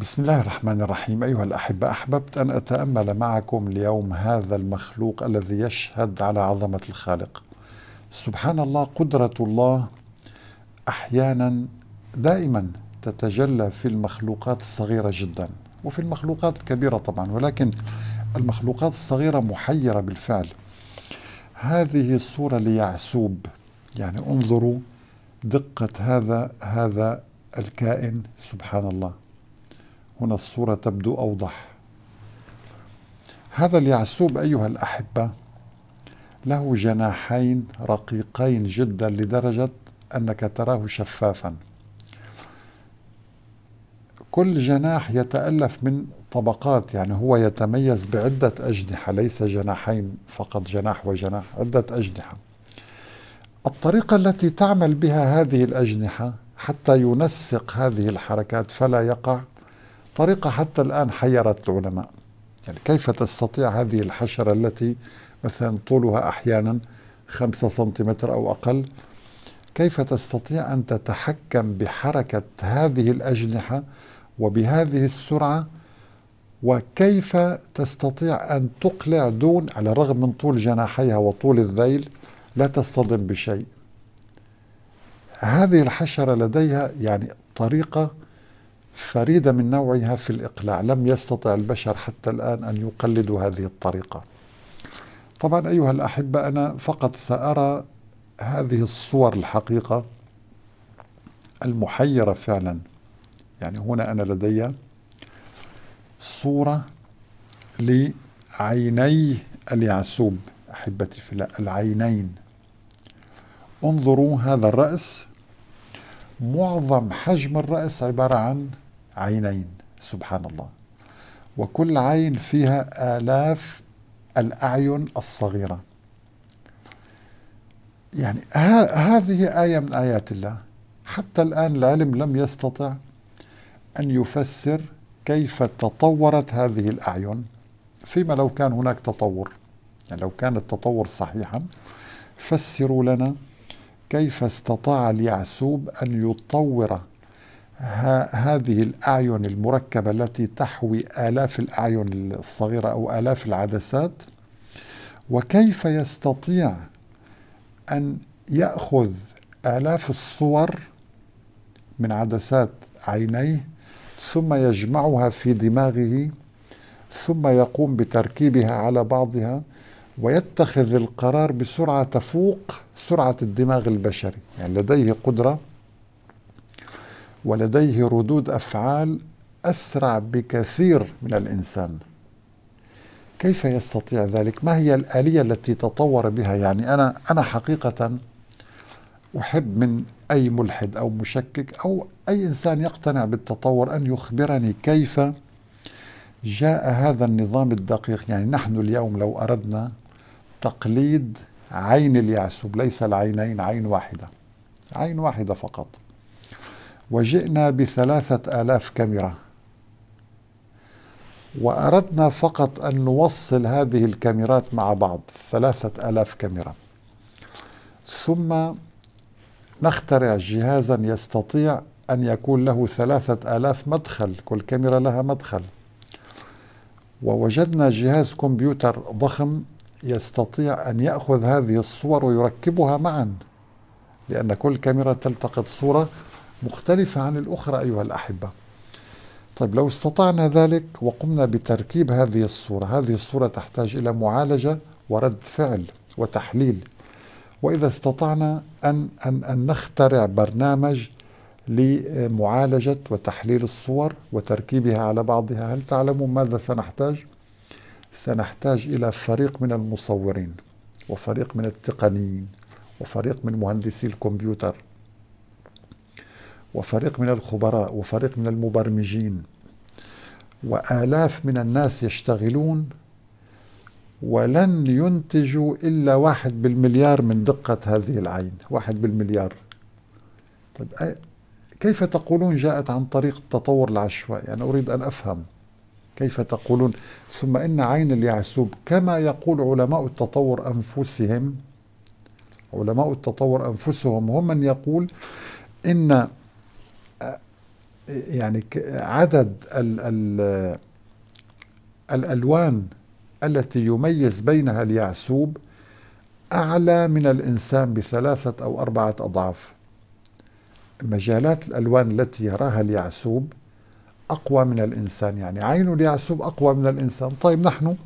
بسم الله الرحمن الرحيم أيها الأحبة أحببت أن أتأمل معكم اليوم هذا المخلوق الذي يشهد على عظمة الخالق سبحان الله قدرة الله أحيانا دائما تتجلى في المخلوقات الصغيرة جدا وفي المخلوقات الكبيرة طبعا ولكن المخلوقات الصغيرة محيرة بالفعل هذه الصورة ليعسوب يعني انظروا دقة هذا هذا الكائن سبحان الله هنا الصورة تبدو أوضح هذا اليعسوب أيها الأحبة له جناحين رقيقين جدا لدرجة أنك تراه شفافا كل جناح يتألف من طبقات يعني هو يتميز بعدة أجنحة ليس جناحين فقط جناح وجناح عدة أجنحة الطريقة التي تعمل بها هذه الأجنحة حتى ينسق هذه الحركات فلا يقع طريقة حتى الآن حيرت العلماء يعني كيف تستطيع هذه الحشرة التي مثلا طولها أحيانا خمسة سنتيمتر أو أقل كيف تستطيع أن تتحكم بحركة هذه الأجنحة وبهذه السرعة وكيف تستطيع أن تقلع دون على الرغم من طول جناحيها وطول الذيل لا تصطدم بشيء هذه الحشرة لديها يعني طريقة فريدة من نوعها في الإقلاع لم يستطع البشر حتى الآن أن يقلدوا هذه الطريقة طبعا أيها الأحبة أنا فقط سأرى هذه الصور الحقيقة المحيرة فعلا يعني هنا أنا لدي صورة لعيني اليعسوب أحبتي في العينين انظروا هذا الرأس معظم حجم الرأس عبارة عن عينين سبحان الله وكل عين فيها آلاف الأعين الصغيرة يعني هذه آية من آيات الله حتى الآن العلم لم يستطع أن يفسر كيف تطورت هذه الأعين فيما لو كان هناك تطور يعني لو كان التطور صحيحا فسروا لنا كيف استطاع اليعسوب أن يطور هذه الأعين المركبة التي تحوي آلاف الأعين الصغيرة أو آلاف العدسات وكيف يستطيع أن يأخذ آلاف الصور من عدسات عينيه ثم يجمعها في دماغه ثم يقوم بتركيبها على بعضها ويتخذ القرار بسرعة تفوق سرعة الدماغ البشري يعني لديه قدرة ولديه ردود افعال اسرع بكثير من الانسان كيف يستطيع ذلك ما هي الاليه التي تطور بها يعني انا انا حقيقه احب من اي ملحد او مشكك او اي انسان يقتنع بالتطور ان يخبرني كيف جاء هذا النظام الدقيق يعني نحن اليوم لو اردنا تقليد عين اليعسب ليس العينين عين واحده عين واحده فقط وجئنا بثلاثة آلاف كاميرا وأردنا فقط أن نوصل هذه الكاميرات مع بعض ثلاثة آلاف كاميرا ثم نخترع جهازا يستطيع أن يكون له ثلاثة آلاف مدخل كل كاميرا لها مدخل ووجدنا جهاز كمبيوتر ضخم يستطيع أن يأخذ هذه الصور ويركبها معا لأن كل كاميرا تلتقط صورة مختلفة عن الأخرى أيها الأحبة طيب لو استطعنا ذلك وقمنا بتركيب هذه الصورة هذه الصورة تحتاج إلى معالجة ورد فعل وتحليل وإذا استطعنا أن, أن, أن نخترع برنامج لمعالجة وتحليل الصور وتركيبها على بعضها هل تعلمون ماذا سنحتاج؟ سنحتاج إلى فريق من المصورين وفريق من التقنيين وفريق من مهندسي الكمبيوتر وفريق من الخبراء وفريق من المبرمجين وآلاف من الناس يشتغلون ولن ينتجوا إلا واحد بالمليار من دقة هذه العين واحد بالمليار طيب كيف تقولون جاءت عن طريق التطور العشوائي أنا أريد أن أفهم كيف تقولون ثم إن عين اليعسوب كما يقول علماء التطور أنفسهم علماء التطور أنفسهم هم من يقول إن يعني عدد ال ال الألوان التي يميز بينها اليعسوب أعلى من الإنسان بثلاثة أو أربعة أضعاف مجالات الألوان التي يراها اليعسوب أقوى من الإنسان يعني عين اليعسوب أقوى من الإنسان طيب نحن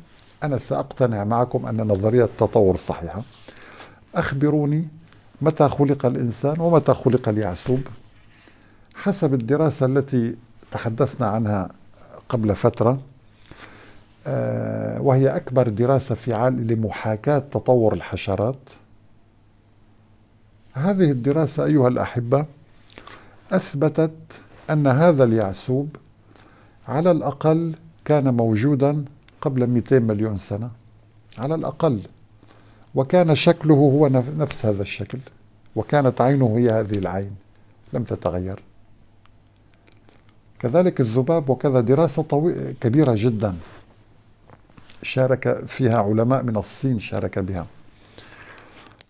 أنا سأقتنع معكم أن نظرية التطور صحيحة أخبروني متى خلق الإنسان ومتى خلق اليعسوب حسب الدراسة التي تحدثنا عنها قبل فترة آه، وهي أكبر دراسة في عالم لمحاكاة تطور الحشرات هذه الدراسة أيها الأحبة أثبتت أن هذا اليعسوب على الأقل كان موجودا قبل 200 مليون سنة على الأقل وكان شكله هو نفس هذا الشكل وكانت عينه هي هذه العين لم تتغير كذلك الذباب وكذا دراسة طويلة كبيرة جدا شارك فيها علماء من الصين شارك بها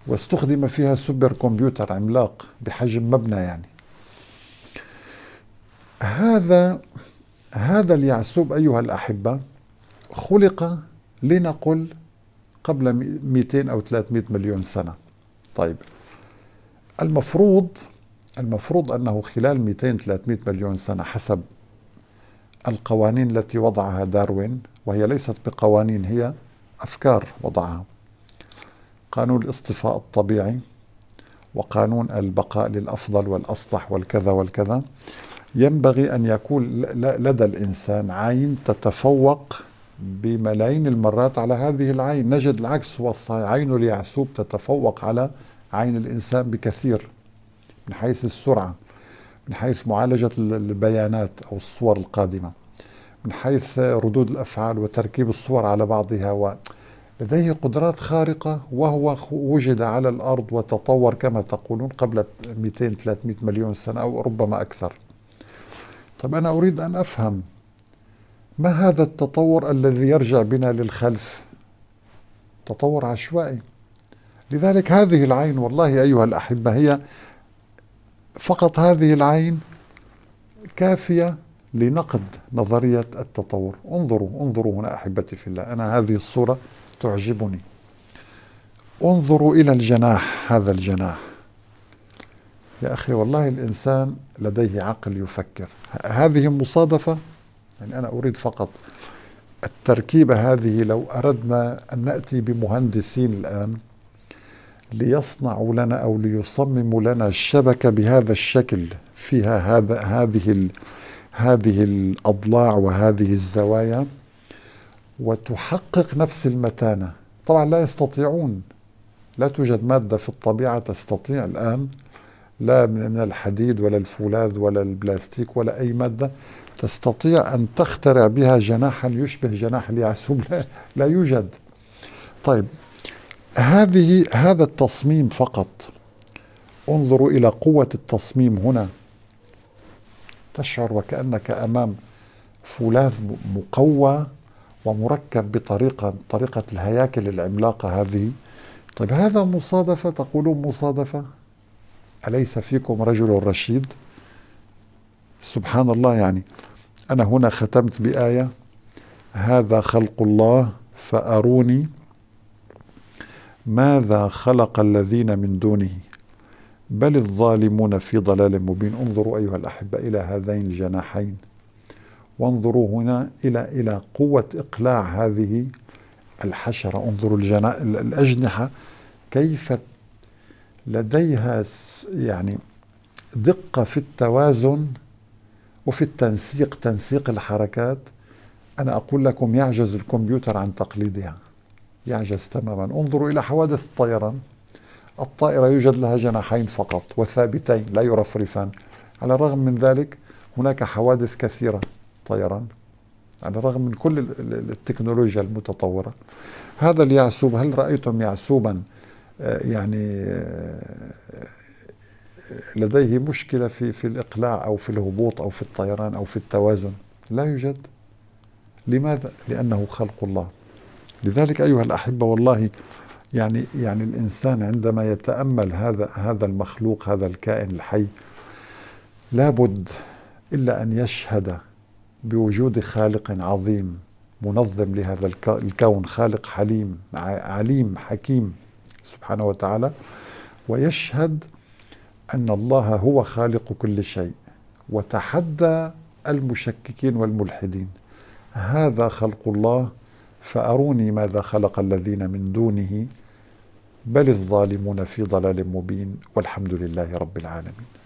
واستخدم فيها سوبر كمبيوتر عملاق بحجم مبنى يعني هذا هذا اليعسوب أيها الأحبة خلق لنقل قبل 200 أو 300 مليون سنة طيب المفروض المفروض أنه خلال 200-300 مليون سنة حسب القوانين التي وضعها داروين وهي ليست بقوانين هي أفكار وضعها قانون الاصطفاء الطبيعي وقانون البقاء للأفضل والأصلح والكذا والكذا ينبغي أن يكون لدى الإنسان عين تتفوق بملايين المرات على هذه العين نجد العكس هو الصحيح عين اليعسوب تتفوق على عين الإنسان بكثير من حيث السرعة من حيث معالجة البيانات أو الصور القادمة من حيث ردود الأفعال وتركيب الصور على بعضها و... لديه قدرات خارقة وهو وجد على الأرض وتطور كما تقولون قبل 200-300 مليون سنة أو ربما أكثر طب أنا أريد أن أفهم ما هذا التطور الذي يرجع بنا للخلف تطور عشوائي لذلك هذه العين والله أيها الأحبة هي فقط هذه العين كافية لنقد نظرية التطور انظروا انظروا هنا أحبتي في الله أنا هذه الصورة تعجبني انظروا إلى الجناح هذا الجناح يا أخي والله الإنسان لديه عقل يفكر هذه مصادفة يعني أنا أريد فقط التركيبة هذه لو أردنا أن نأتي بمهندسين الآن ليصنعوا لنا أو ليصمموا لنا الشبكة بهذا الشكل فيها هذا هذه ال هذه الأضلاع وهذه الزوايا وتحقق نفس المتانة طبعا لا يستطيعون لا توجد مادة في الطبيعة تستطيع الآن لا من الحديد ولا الفولاذ ولا البلاستيك ولا أي مادة تستطيع أن تخترع بها جناحا يشبه جناح اليعسوب لا, لا يوجد طيب هذه هذا التصميم فقط انظروا الى قوه التصميم هنا تشعر وكانك امام فولاذ مقوى ومركب بطريقه طريقه الهياكل العملاقه هذه طيب هذا مصادفه تقولون مصادفه اليس فيكم رجل رشيد سبحان الله يعني انا هنا ختمت بايه هذا خلق الله فاروني ماذا خلق الذين من دونه بل الظالمون في ضلال مبين انظروا أيها الأحبة إلى هذين الجناحين وانظروا هنا إلى إلى قوة إقلاع هذه الحشرة انظروا الجنا... الأجنحة كيف لديها يعني دقة في التوازن وفي التنسيق تنسيق الحركات أنا أقول لكم يعجز الكمبيوتر عن تقليدها يعجز تماما انظروا إلى حوادث الطيران الطائرة يوجد لها جناحين فقط وثابتين لا يرفرفان على الرغم من ذلك هناك حوادث كثيرة طيران على الرغم من كل التكنولوجيا المتطورة هذا اليعسوب هل رأيتم يعسوبا آه، يعني آه، لديه مشكلة في في الإقلاع أو في الهبوط أو في الطيران أو في التوازن لا يوجد لماذا؟ لأنه خلق الله لذلك أيها الأحبة والله يعني يعني الإنسان عندما يتأمل هذا هذا المخلوق هذا الكائن الحي لابد إلا أن يشهد بوجود خالق عظيم منظم لهذا الكون خالق حليم عليم حكيم سبحانه وتعالى ويشهد أن الله هو خالق كل شيء وتحدى المشككين والملحدين هذا خلق الله فأروني ماذا خلق الذين من دونه بل الظالمون في ضلال مبين والحمد لله رب العالمين